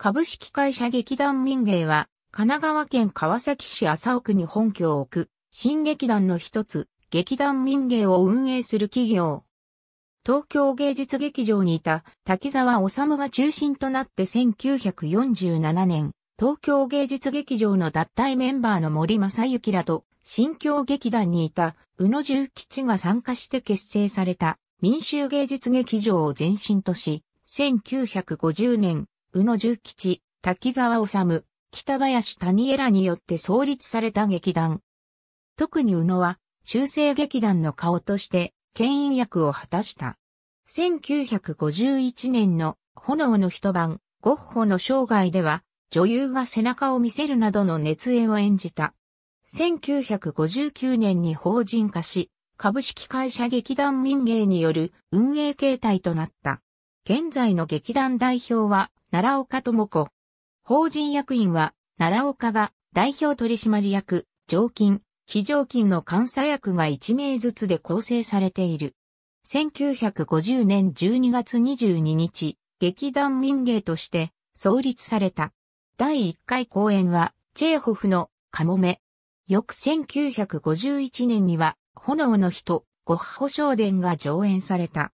株式会社劇団民芸は、神奈川県川崎市麻生区に本拠を置く、新劇団の一つ、劇団民芸を運営する企業。東京芸術劇場にいた滝沢治が中心となって1947年、東京芸術劇場の脱退メンバーの森正幸らと、新京劇団にいた宇野重吉が参加して結成された民衆芸術劇場を前身とし、1950年、宇野重吉、滝沢治、北林谷江らによって創立された劇団。特に宇野は、修正劇団の顔として、牽引役を果たした。1951年の炎の一晩、ゴッホの生涯では、女優が背中を見せるなどの熱演を演じた。1959年に法人化し、株式会社劇団民芸による運営形態となった。現在の劇団代表は、奈良岡智子。法人役員は、奈良岡が代表取締役、常勤、非常勤の監査役が1名ずつで構成されている。1950年12月22日、劇団民芸として創立された。第1回公演は、チェーホフのカモメ。翌1951年には、炎の人、ゴッホ商伝が上演された。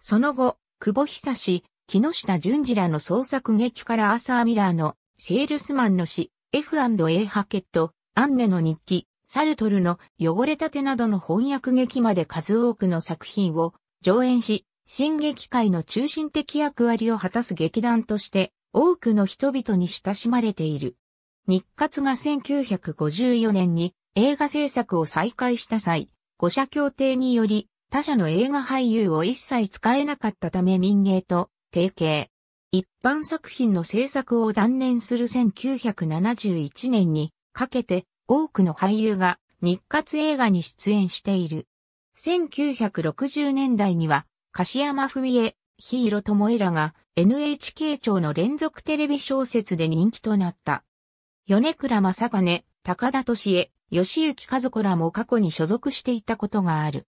その後、久保久志、木下淳二らの創作劇からアーサー・ミラーのセールスマンの詩、F&A ハケット、アンネの日記、サルトルの汚れたてなどの翻訳劇まで数多くの作品を上演し、新劇界の中心的役割を果たす劇団として多くの人々に親しまれている。日活が1954年に映画制作を再開した際、五社協定により他社の映画俳優を一切使えなかったため民芸と提携。一般作品の制作を断念する1971年にかけて多くの俳優が日活映画に出演している。1960年代には、柏山文江、ヒーロモエらが NHK 庁の連続テレビ小説で人気となった。米倉正金、高田敏恵、吉行和子らも過去に所属していたことがある。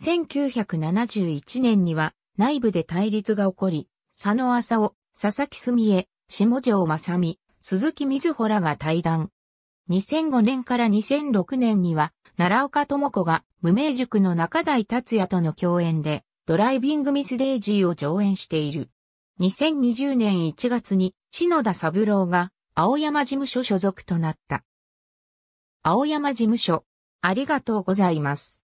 1971年には内部で対立が起こり、佐野麻尾、佐々木澄江、下城正美、鈴木瑞穂らが対談。2005年から2006年には、奈良岡智子が無名塾の中台達也との共演で、ドライビングミスデイジーを上演している。2020年1月に篠田三郎が青山事務所所属となった。青山事務所、ありがとうございます。